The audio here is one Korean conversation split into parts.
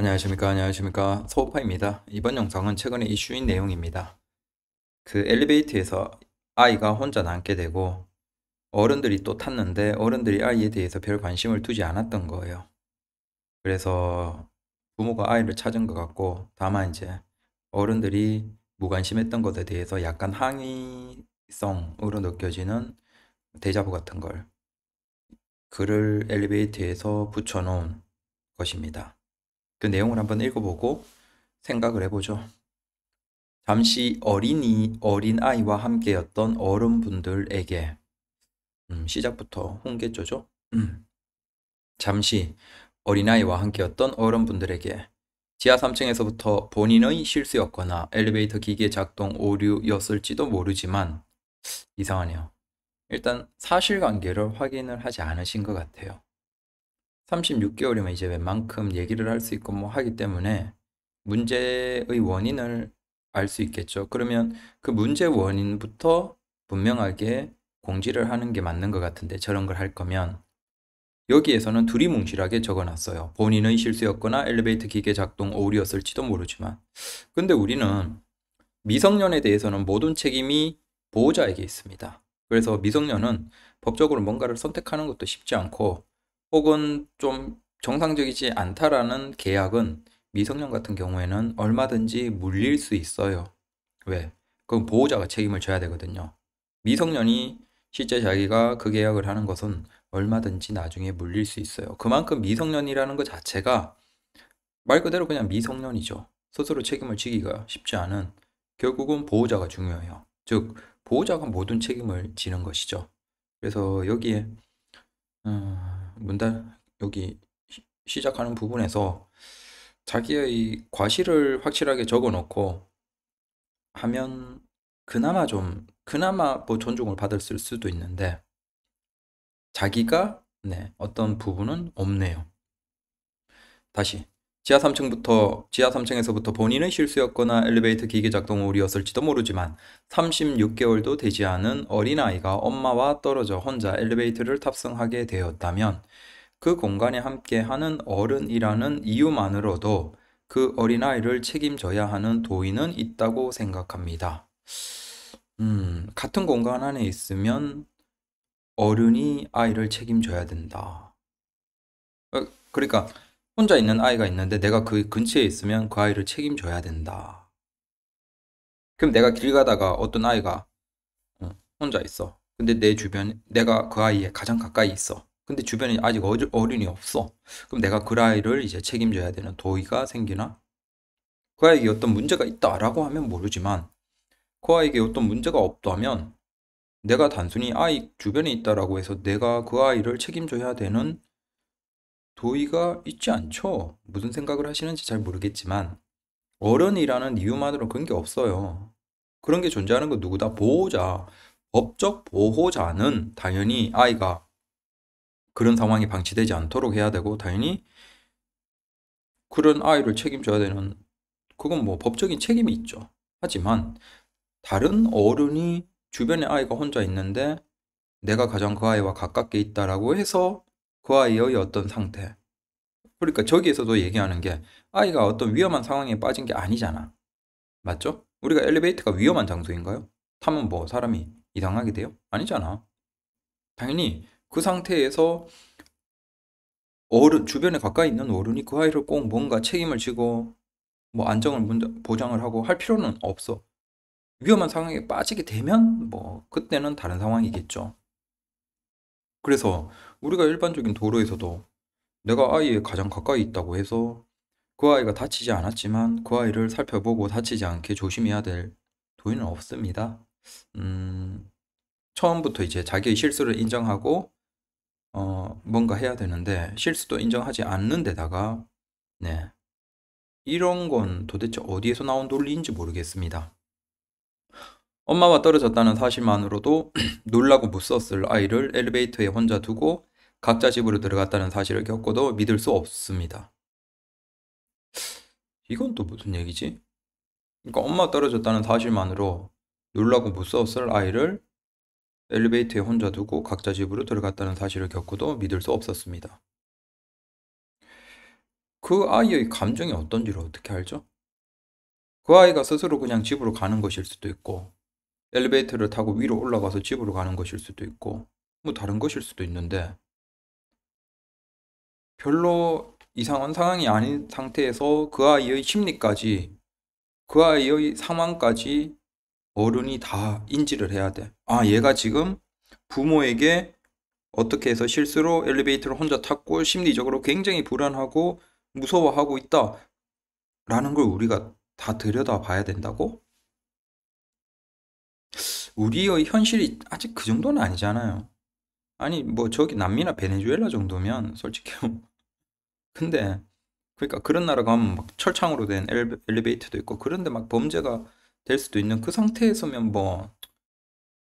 안녕하십니까 안녕하십니까 소파입니다 이번 영상은 최근에 이슈인 내용입니다 그 엘리베이터에서 아이가 혼자 남게 되고 어른들이 또 탔는데 어른들이 아이에 대해서 별 관심을 두지 않았던 거예요 그래서 부모가 아이를 찾은 것 같고 다만 이제 어른들이 무관심했던 것에 대해서 약간 항의성으로 느껴지는 대자보 같은 걸 글을 엘리베이터에서 붙여놓은 것입니다 그 내용을 한번 읽어보고 생각을 해보죠. 잠시 어린이, 어린아이와 함께였던 어른분들에게 음, 시작부터 홍게쪼죠? 음. 잠시 어린아이와 함께였던 어른분들에게 지하 3층에서부터 본인의 실수였거나 엘리베이터 기계 작동 오류였을지도 모르지만 이상하네요. 일단 사실관계를 확인을 하지 않으신 것 같아요. 36개월이면 이제 웬만큼 얘기를 할 수 있고 뭐 하기 때문에 문제의 원인을 알 수 있겠죠. 그러면 그 문제 원인부터 분명하게 공지를 하는 게 맞는 것 같은데 저런 걸 할 거면 여기에서는 두리뭉실하게 적어놨어요. 본인의 실수였거나 엘리베이터 기계 작동 오류였을지도 모르지만 근데 우리는 미성년에 대해서는 모든 책임이 보호자에게 있습니다. 그래서 미성년은 법적으로 뭔가를 선택하는 것도 쉽지 않고 혹은 좀 정상적이지 않다라는 계약은 미성년 같은 경우에는 얼마든지 물릴 수 있어요. 왜? 그건 보호자가 책임을 져야 되거든요. 미성년이 실제 자기가 그 계약을 하는 것은 얼마든지 나중에 물릴 수 있어요. 그만큼 미성년이라는 것 자체가 말 그대로 그냥 미성년이죠. 스스로 책임을 지기가 쉽지 않은 결국은 보호자가 중요해요. 즉 보호자가 모든 책임을 지는 것이죠. 그래서 여기에 음, 문단 여기 시작하는 부분에서 자기의 과실을 확실하게 적어 놓고 하면 그나마 좀 그나마 뭐 존중을 받을 수도 있는데 자기가 네, 어떤 부분은 없네요. 다시 지하 3층부터 지하 3층에서부터 본인의 실수였거나 엘리베이터 기계 작동 오류였을지도 모르지만 36개월도 되지 않은 어린아이가 엄마와 떨어져 혼자 엘리베이터를 탑승하게 되었다면 그 공간에 함께하는 어른이라는 이유만으로도 그 어린아이를 책임져야 하는 도인은 있다고 생각합니다. 음, 같은 공간 안에 있으면 어른이 아이를 책임져야 된다. 어, 그러니까 혼자 있는 아이가 있는데 내가 그 근처에 있으면 그 아이를 책임져야 된다. 그럼 내가 길 가다가 어떤 아이가 어, 혼자 있어. 근데 내 주변, 에 내가 그 아이에 가장 가까이 있어. 근데 주변에 아직 어른이 없어. 그럼 내가 그 아이를 이제 책임져야 되는 도의가 생기나? 그 아이에게 어떤 문제가 있다라고 하면 모르지만 그 아이에게 어떤 문제가 없다면 내가 단순히 아이 주변에 있다라고 해서 내가 그 아이를 책임져야 되는 도의가 있지 않죠. 무슨 생각을 하시는지 잘 모르겠지만 어른이라는 이유만으로 그런 게 없어요. 그런 게 존재하는 건 누구다 보호자. 법적 보호자는 당연히 아이가 그런 상황이 방치되지 않도록 해야 되고 당연히 그런 아이를 책임져야 되는 그건 뭐 법적인 책임이 있죠. 하지만 다른 어른이 주변에 아이가 혼자 있는데 내가 가장 그 아이와 가깝게 있다라고 해서 그아 이의 어떤 상태. 그러니까 저기에서도 얘기하는 게 아이가 어떤 위험한 상황에 빠진 게 아니잖아. 맞죠? 우리가 엘리베이터가 위험한 장소인가요? 타면 뭐 사람이 이상하게 돼요? 아니잖아. 당연히 그 상태에서 어른 주변에 가까이 있는 어른이 그 아이를 꼭 뭔가 책임을 지고 뭐 안정을 보장을 하고 할 필요는 없어. 위험한 상황에 빠지게 되면 뭐 그때는 다른 상황이겠죠. 그래서 우리가 일반적인 도로에서도 내가 아이에 가장 가까이 있다고 해서 그 아이가 다치지 않았지만 그 아이를 살펴보고 다치지 않게 조심해야 될도인은 없습니다. 음, 처음부터 이제 자기의 실수를 인정하고 어, 뭔가 해야 되는데 실수도 인정하지 않는 데다가 네. 이런 건 도대체 어디에서 나온 논리인지 모르겠습니다. 엄마와 떨어졌다는 사실만으로도 놀라고 못 썼을 아이를 엘리베이터에 혼자 두고 각자 집으로 들어갔다는 사실을 겪고도 믿을 수 없습니다. 이건 또 무슨 얘기지? 그러니까 엄마 떨어졌다는 사실만으로 놀라고 무서웠을 아이를 엘리베이터에 혼자 두고 각자 집으로 들어갔다는 사실을 겪고도 믿을 수 없었습니다. 그 아이의 감정이 어떤지를 어떻게 알죠? 그 아이가 스스로 그냥 집으로 가는 것일 수도 있고 엘리베이터를 타고 위로 올라가서 집으로 가는 것일 수도 있고 뭐 다른 것일 수도 있는데 별로 이상한 상황이 아닌 상태에서 그 아이의 심리까지 그 아이의 상황까지 어른이 다 인지를 해야 돼. 아, 얘가 지금 부모에게 어떻게 해서 실수로 엘리베이터를 혼자 탔고 심리적으로 굉장히 불안하고 무서워하고 있다. 라는 걸 우리가 다 들여다 봐야 된다고? 우리의 현실이 아직 그 정도는 아니잖아요. 아니 뭐 저기 남미나 베네수엘라 정도면 솔직히 뭐. 근데 그러니까 그런 나라 가면 막 철창으로 된 엘리베이터도 있고 그런데 막 범죄가 될 수도 있는 그 상태에서면 뭐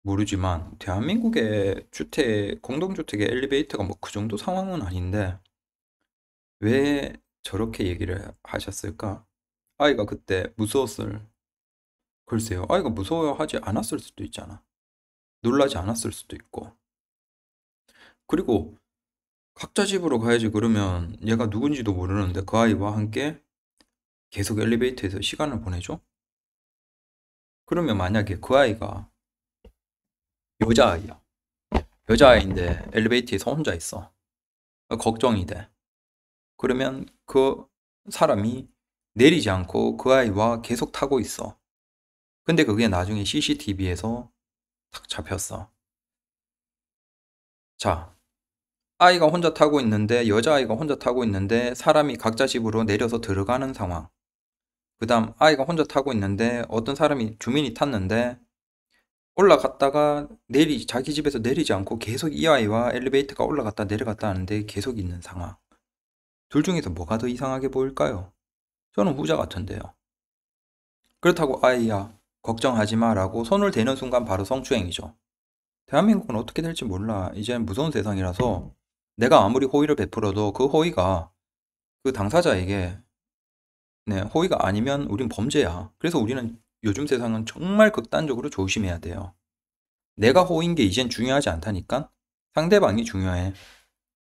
모르지만 대한민국의 주택 공동주택의 엘리베이터가 뭐 그 정도 상황은 아닌데 왜 저렇게 얘기를 하셨을까? 아이가 그때 무서웠을 글쎄요. 아이가 무서워하지 않았을 수도 있잖아. 놀라지 않았을 수도 있고. 그리고 각자 집으로 가야지 그러면 얘가 누군지도 모르는데 그 아이와 함께 계속 엘리베이터에서 시간을 보내죠? 그러면 만약에 그 아이가 여자아이야. 여자아이인데 엘리베이터에서 혼자 있어. 걱정이 돼. 그러면 그 사람이 내리지 않고 그 아이와 계속 타고 있어. 근데 그게 나중에 CCTV에서 탁 잡혔어. 자, 아이가 혼자 타고 있는데 여자아이가 혼자 타고 있는데 사람이 각자 집으로 내려서 들어가는 상황. 그 다음 아이가 혼자 타고 있는데 어떤 사람이 주민이 탔는데 올라갔다가 내리 자기 집에서 내리지 않고 계속 이 아이와 엘리베이터가 올라갔다 내려갔다 하는데 계속 있는 상황. 둘 중에서 뭐가 더 이상하게 보일까요? 저는 후자 같은데요. 그렇다고 아이야 걱정하지 마라고 손을 대는 순간 바로 성추행이죠. 대한민국은 어떻게 될지 몰라. 이젠 무서운 세상이라서 내가 아무리 호의를 베풀어도 그 호의가 그 당사자에게 네, 호의가 아니면 우린 범죄야. 그래서 우리는 요즘 세상은 정말 극단적으로 조심해야 돼요. 내가 호의인 게 이젠 중요하지 않다니까 상대방이 중요해.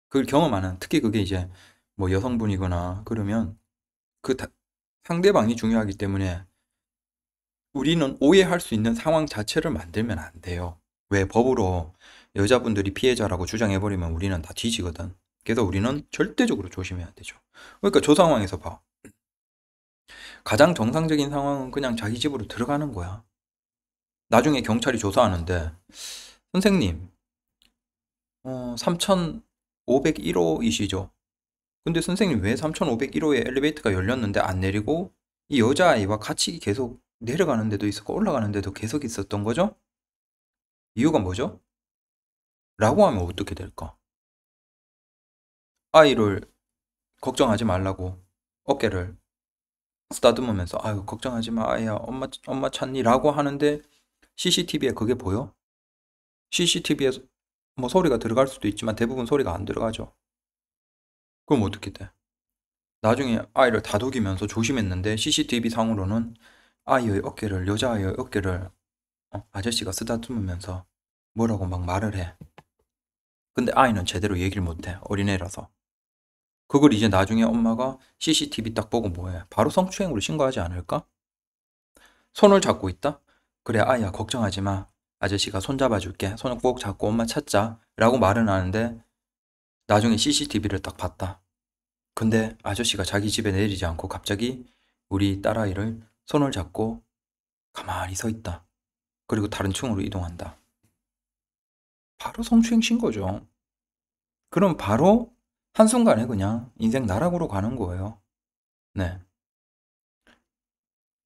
그걸 경험하는 특히 그게 이제 뭐 여성분이거나 그러면 그 다, 상대방이 중요하기 때문에 우리는 오해할 수 있는 상황 자체를 만들면 안 돼요. 왜 법으로 여자분들이 피해자라고 주장해버리면 우리는 다 뒤지거든. 그래서 우리는 절대적으로 조심해야 되죠. 그러니까 저 상황에서 봐. 가장 정상적인 상황은 그냥 자기 집으로 들어가는 거야. 나중에 경찰이 조사하는데, 선생님, 어, 3501호이시죠? 근데 선생님 왜 3501호에 엘리베이터가 열렸는데 안 내리고 이 여자아이와 같이 계속 내려가는 데도 있었고 올라가는 데도 계속 있었던 거죠? 이유가 뭐죠? 라고 하면 어떻게 될까? 아이를 걱정하지 말라고 어깨를 쓰다듬으면서 아유 걱정하지 마 아야 엄마 엄마 찾니라고 하는데 CCTV에 그게 보여? CCTV에 뭐 소리가 들어갈 수도 있지만 대부분 소리가 안 들어가죠. 그럼 어떻게 돼? 나중에 아이를 다독이면서 조심했는데 CCTV 상으로는 아이의 어깨를 여자아이의 어깨를 어? 아저씨가 쓰다듬으면서 뭐라고 막 말을 해. 근데 아이는 제대로 얘기를 못해. 어린애라서. 그걸 이제 나중에 엄마가 CCTV 딱 보고 뭐해. 바로 성추행으로 신고하지 않을까? 손을 잡고 있다? 그래 아이야 걱정하지 마. 아저씨가 손 잡아줄게. 손을 꼭 잡고 엄마 찾자. 라고 말은 하는데 나중에 CCTV를 딱 봤다. 근데 아저씨가 자기 집에 내리지 않고 갑자기 우리 딸아이를 손을 잡고 가만히 서 있다. 그리고 다른 층으로 이동한다. 바로 성추행신 고죠 그럼 바로 한순간에 그냥 인생 나락으로 가는 거예요. 네.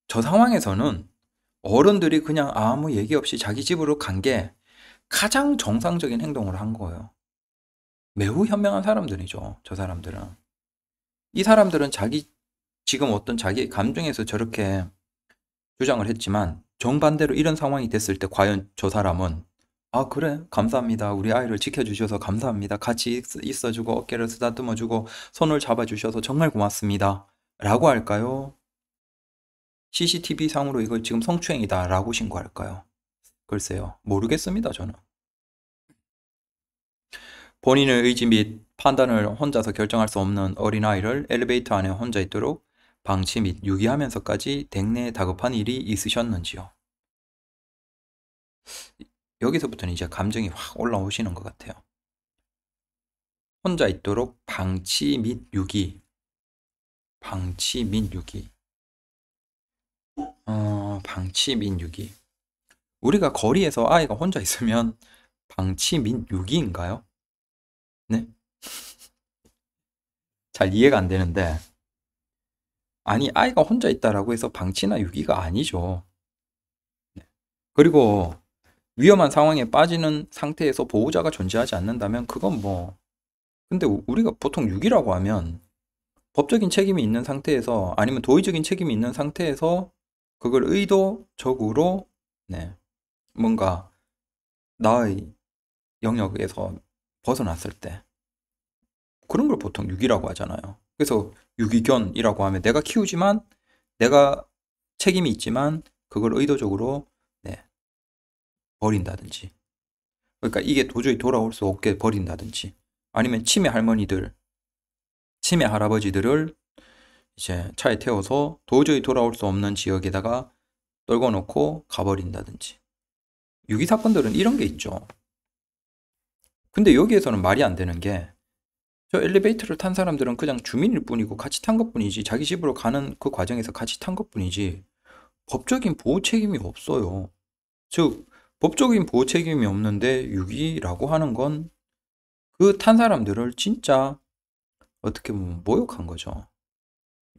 저 상황에서는 어른들이 그냥 아무 얘기 없이 자기 집으로 간 게 가장 정상적인 행동을 한 거예요. 매우 현명한 사람들이죠. 저 사람들은. 이 사람들은 자기 지금 어떤 자기의 감정에서 저렇게 주장을 했지만 정반대로 이런 상황이 됐을 때 과연 저 사람은 아 그래 감사합니다 우리 아이를 지켜주셔서 감사합니다 같이 있어주고 어깨를 쓰다듬어주고 손을 잡아주셔서 정말 고맙습니다 라고 할까요? CCTV 상으로 이걸 지금 성추행이다 라고 신고할까요? 글쎄요 모르겠습니다 저는 본인의 의지 및 판단을 혼자서 결정할 수 없는 어린아이를 엘리베이터 안에 혼자 있도록 방치 및 유기하면서까지 댁내에 다급한 일이 있으셨는지요? 여기서부터는 이제 감정이 확 올라오시는 것 같아요. 혼자 있도록 방치 및 유기. 방치 및 유기. 어, 방치 및 유기. 우리가 거리에서 아이가 혼자 있으면 방치 및 유기인가요? 네? 잘 이해가 안 되는데 아니 아이가 혼자 있다라고 해서 방치나 유기가 아니죠. 네. 그리고 위험한 상황에 빠지는 상태에서 보호자가 존재하지 않는다면 그건 뭐 근데 우리가 보통 유기라고 하면 법적인 책임이 있는 상태에서 아니면 도의적인 책임이 있는 상태에서 그걸 의도적으로 네, 뭔가 나의 영역에서 벗어났을 때 그런 걸 보통 유기라고 하잖아요. 그래서 유기견이라고 하면 내가 키우지만 내가 책임이 있지만 그걸 의도적으로 네, 버린다든지 그러니까 이게 도저히 돌아올 수 없게 버린다든지 아니면 치매 할머니들 치매 할아버지들을 이제 차에 태워서 도저히 돌아올 수 없는 지역에다가 떨궈 놓고 가버린다든지 유기 사건들은 이런 게 있죠 근데 여기에서는 말이 안 되는 게저 엘리베이터를 탄 사람들은 그냥 주민일 뿐이고 같이 탄 것뿐이지 자기 집으로 가는 그 과정에서 같이 탄 것뿐이지 법적인 보호 책임이 없어요. 즉 법적인 보호 책임이 없는데 유기라고 하는 건 그 탄 사람들을 진짜 어떻게 보면 모욕한 거죠.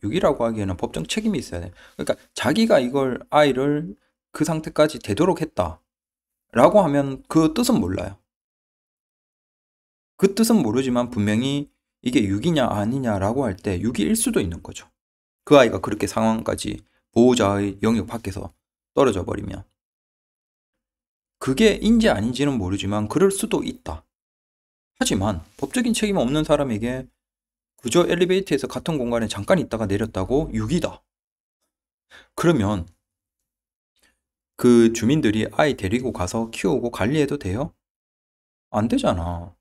유기라고 하기에는 법적 책임이 있어야 돼. 그러니까 자기가 이걸 아이를 그 상태까지 되도록 했다라고 하면 그 뜻은 몰라요. 그 뜻은 모르지만 분명히 이게 6이냐 아니냐라고 할 때 6일 이 수도 있는 거죠. 그 아이가 그렇게 상황까지 보호자의 영역 밖에서 떨어져 버리면 그게 인지 아닌지는 모르지만 그럴 수도 있다. 하지만 법적인 책임 없는 사람에게 그저 엘리베이터에서 같은 공간에 잠깐 있다가 내렸다고 6이다. 그러면 그 주민들이 아이 데리고 가서 키우고 관리해도 돼요? 안 되잖아.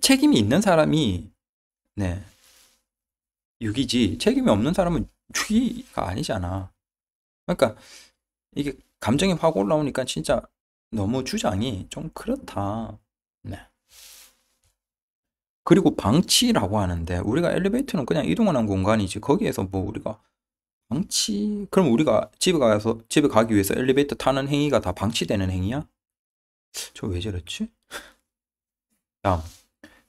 책임이 있는 사람이 네 육이지 책임이 없는 사람은 육이가 아니잖아. 그러니까 이게 감정이 확 올라오니까 진짜 너무 주장이 좀 그렇다. 네. 그리고 방치라고 하는데 우리가 엘리베이터는 그냥 이동하는 공간이지 거기에서 뭐 우리가 방치 그럼 우리가 집에 가서 집에 가기 위해서 엘리베이터 타는 행위가 다 방치되는 행위야? 저 왜 저랬지? 다음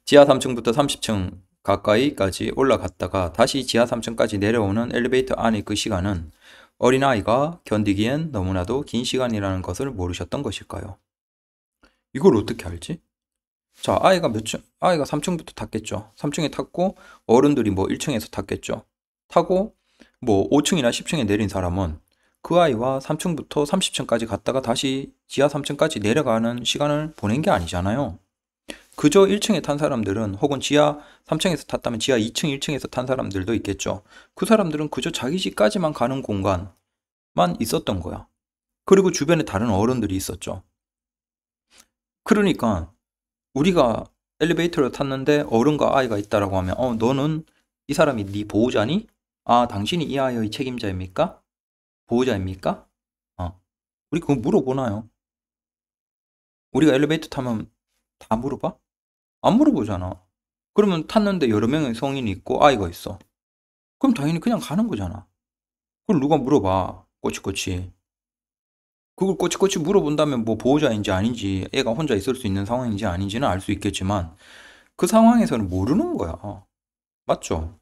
지하 3층부터 30층 가까이까지 올라갔다가 다시 지하 3층까지 내려오는 엘리베이터 안의 그 시간은 어린아이가 견디기엔 너무나도 긴 시간이라는 것을 모르셨던 것일까요? 이걸 어떻게 알지? 자, 아이가 몇 층, 아이가 3층부터 탔겠죠. 3층에 탔고, 어른들이 뭐 1층에서 탔겠죠. 타고, 뭐 5층이나 10층에 내린 사람은 그 아이와 3층부터 30층까지 갔다가 다시 지하 3층까지 내려가는 시간을 보낸 게 아니잖아요. 그저 1층에 탄 사람들은 혹은 지하 3층에서 탔다면 지하 2층, 1층에서 탄 사람들도 있겠죠. 그 사람들은 그저 자기 집까지만 가는 공간만 있었던 거야. 그리고 주변에 다른 어른들이 있었죠. 그러니까 우리가 엘리베이터를 탔는데 어른과 아이가 있다라고 하면 어 너는 이 사람이 네 보호자니? 아 당신이 이 아이의 책임자입니까? 보호자입니까? 어 우리 그거 물어보나요? 우리가 엘리베이터 타면 다 물어봐? 안 물어보잖아. 그러면 탔는데 여러 명의 성인이 있고 아이가 있어. 그럼 당연히 그냥 가는 거잖아. 그걸 누가 물어봐. 꼬치꼬치. 그걸 꼬치꼬치 물어본다면 뭐 보호자인지 아닌지 애가 혼자 있을 수 있는 상황인지 아닌지는 알 수 있겠지만 그 상황에서는 모르는 거야. 맞죠?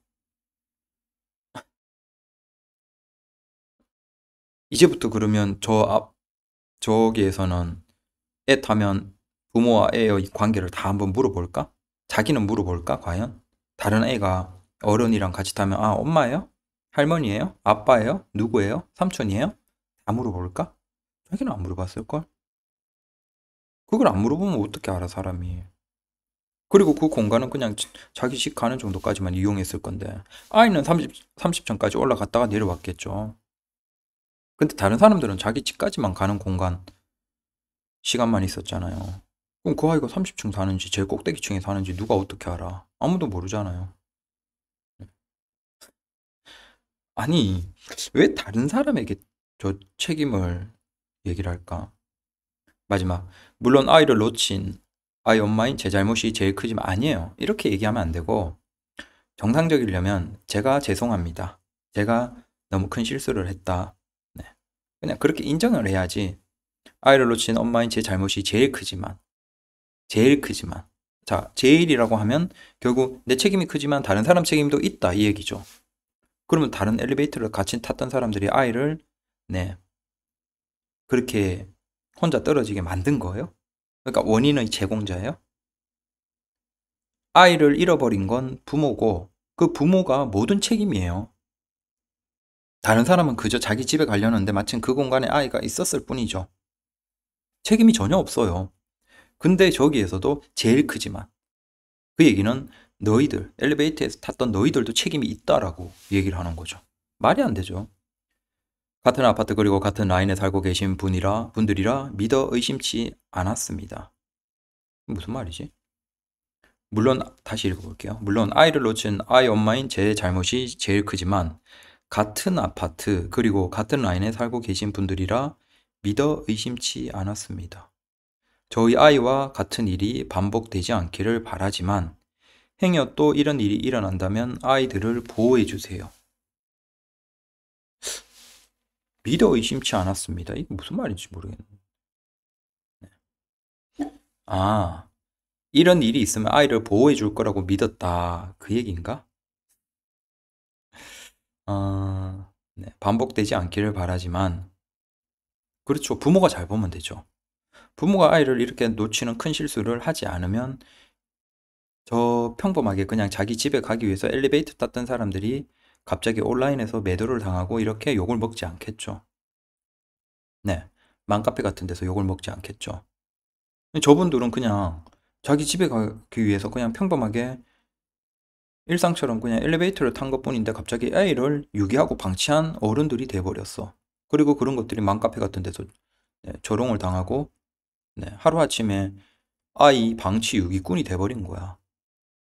이제부터 그러면 저 앞, 저기에서는 애 타면 부모와 애의 관계를 다 한번 물어볼까? 자기는 물어볼까? 과연? 다른 애가 어른이랑 같이 타면 아 엄마예요? 할머니예요? 아빠예요? 누구예요? 삼촌이에요? 다 물어볼까? 자기는 안 물어봤을걸? 그걸 안 물어보면 어떻게 알아 사람이 그리고 그 공간은 그냥 자기 식 가는 정도까지만 이용했을 건데 아이는 30, 30층까지 올라갔다가 내려왔겠죠 근데 다른 사람들은 자기 집까지만 가는 공간 시간만 있었잖아요 그럼 그 아이가 30층 사는지 제일 꼭대기층에 사는지 누가 어떻게 알아? 아무도 모르잖아요. 아니, 왜 다른 사람에게 저 책임을 얘기를 할까? 마지막, 물론 아이를 놓친 아이 엄마인 제 잘못이 제일 크지만 아니에요. 이렇게 얘기하면 안 되고, 정상적이려면 제가 죄송합니다. 제가 너무 큰 실수를 했다. 네. 그냥 그렇게 인정을 해야지. 아이를 놓친 엄마인 제 잘못이 제일 크지만 제일 크지만 자 제일이라고 하면 결국 내 책임이 크지만 다른 사람 책임도 있다 이 얘기죠. 그러면 다른 엘리베이터를 같이 탔던 사람들이 아이를 네 그렇게 혼자 떨어지게 만든 거예요. 그러니까 원인의 제공자예요. 아이를 잃어버린 건 부모고 그 부모가 모든 책임이에요. 다른 사람은 그저 자기 집에 가려는데 마침 그 공간에 아이가 있었을 뿐이죠. 책임이 전혀 없어요. 근데 저기에서도 제일 크지만 그 얘기는 너희들, 엘리베이터에서 탔던 너희들도 책임이 있다라고 얘기를 하는 거죠. 말이 안 되죠. 같은 아파트 그리고 같은 라인에 살고 계신 분이라 분들이라 믿어 의심치 않았습니다. 무슨 말이지? 물론 다시 읽어볼게요. 물론 아이를 놓친 아이 엄마인 제 잘못이 제일 크지만 같은 아파트 그리고 같은 라인에 살고 계신 분들이라 믿어 의심치 않았습니다. 저희 아이와 같은 일이 반복되지 않기를 바라지만 행여 또 이런 일이 일어난다면 아이들을 보호해 주세요. 믿어 의심치 않았습니다. 이게 무슨 말인지 모르겠네요. 아, 이런 일이 있으면 아이를 보호해 줄 거라고 믿었다. 그 얘기인가? 아, 네. 반복되지 않기를 바라지만, 그렇죠. 부모가 잘 보면 되죠. 부모가 아이를 이렇게 놓치는 큰 실수를 하지 않으면 저 평범하게 그냥 자기 집에 가기 위해서 엘리베이터 탔던 사람들이 갑자기 온라인에서 매도를 당하고 이렇게 욕을 먹지 않겠죠. 네. 맘카페 같은 데서 욕을 먹지 않겠죠. 저분들은 그냥 자기 집에 가기 위해서 그냥 평범하게 일상처럼 그냥 엘리베이터를 탄 것뿐인데 갑자기 아이를 유기하고 방치한 어른들이 돼버렸어. 그리고 그런 것들이 맘카페 같은 데서 네, 조롱을 당하고 네, 하루아침에 아이 방치 유기꾼이 돼버린 거야.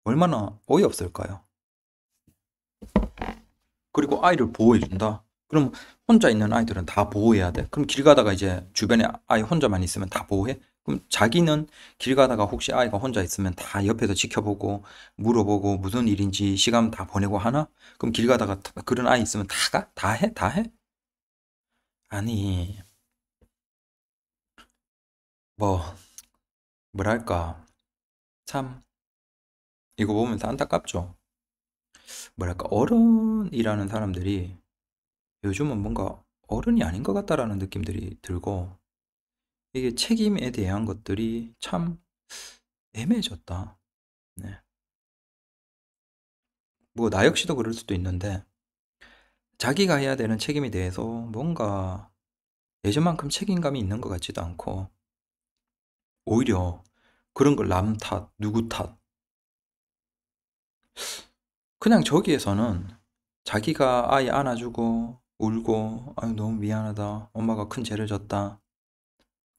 얼마나 어이없을까요? 그리고 아이를 보호해준다. 그럼 혼자 있는 아이들은 다 보호해야 돼. 그럼 길 가다가 이제 주변에 아이 혼자만 있으면 다 보호해? 그럼 자기는 길 가다가 혹시 아이가 혼자 있으면 다 옆에서 지켜보고 물어보고 무슨 일인지 시간 다 보내고 하나? 그럼 길 가다가 그런 아이 있으면 다 가? 다 해? 다 해? 아니 뭐 뭐랄까 참 이거 보면서 안타깝죠. 뭐랄까 어른이라는 사람들이 요즘은 뭔가 어른이 아닌 것 같다라는 느낌들이 들고 이게 책임에 대한 것들이 참 애매해졌다. 네. 뭐 나 역시도 그럴 수도 있는데 자기가 해야 되는 책임에 대해서 뭔가 예전만큼 책임감이 있는 것 같지도 않고 오히려 그런 걸 남 탓, 누구 탓. 그냥 저기에서는 자기가 아이 안아주고 울고 아유 너무 미안하다 엄마가 큰 죄를 졌다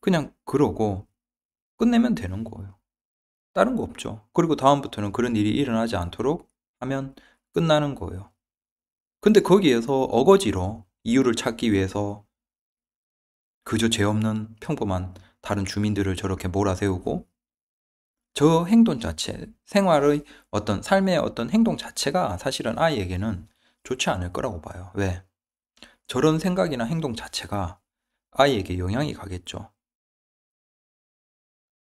그냥 그러고 끝내면 되는 거예요 다른 거 없죠 그리고 다음부터는 그런 일이 일어나지 않도록 하면 끝나는 거예요 근데 거기에서 어거지로 이유를 찾기 위해서 그저 죄 없는 평범한 다른 주민들을 저렇게 몰아세우고 저 행동 자체, 생활의 어떤 삶의 어떤 행동 자체가 사실은 아이에게는 좋지 않을 거라고 봐요. 왜? 저런 생각이나 행동 자체가 아이에게 영향이 가겠죠.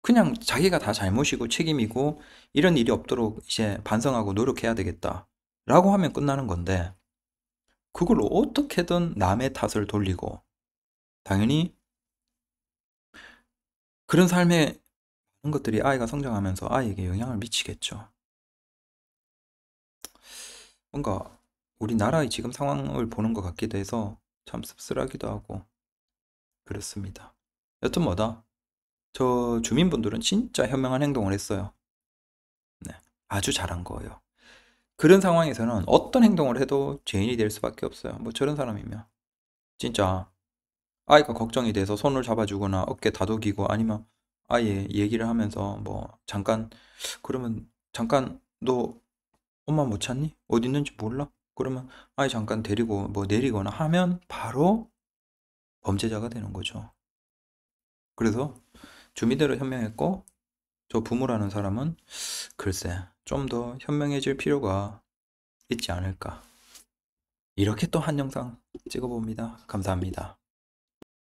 그냥 자기가 다 잘못이고 책임이고 이런 일이 없도록 이제 반성하고 노력해야 되겠다. 라고 하면 끝나는 건데, 그걸 어떻게든 남의 탓을 돌리고, 당연히 그런 삶의 많은 것들이 아이가 성장하면서 아이에게 영향을 미치겠죠. 뭔가 우리나라의 지금 상황을 보는 것 같기도 해서 참 씁쓸하기도 하고 그렇습니다. 여튼 뭐다. 저 주민분들은 진짜 현명한 행동을 했어요. 네, 아주 잘한 거예요. 그런 상황에서는 어떤 행동을 해도 죄인이 될 수밖에 없어요. 뭐 저런 사람이면 진짜 아이가 걱정이 돼서 손을 잡아주거나 어깨 다독이고 아니면 아예 얘기를 하면서 뭐 잠깐 그러면 잠깐 너 엄마 못 찾니? 어디 있는지 몰라? 그러면 아이 잠깐 데리고 뭐 내리거나 하면 바로 범죄자가 되는 거죠. 그래서 주민대로 현명했고 저 부모라는 사람은 글쎄 좀 더 현명해질 필요가 있지 않을까. 이렇게 또 한 영상 찍어봅니다. 감사합니다.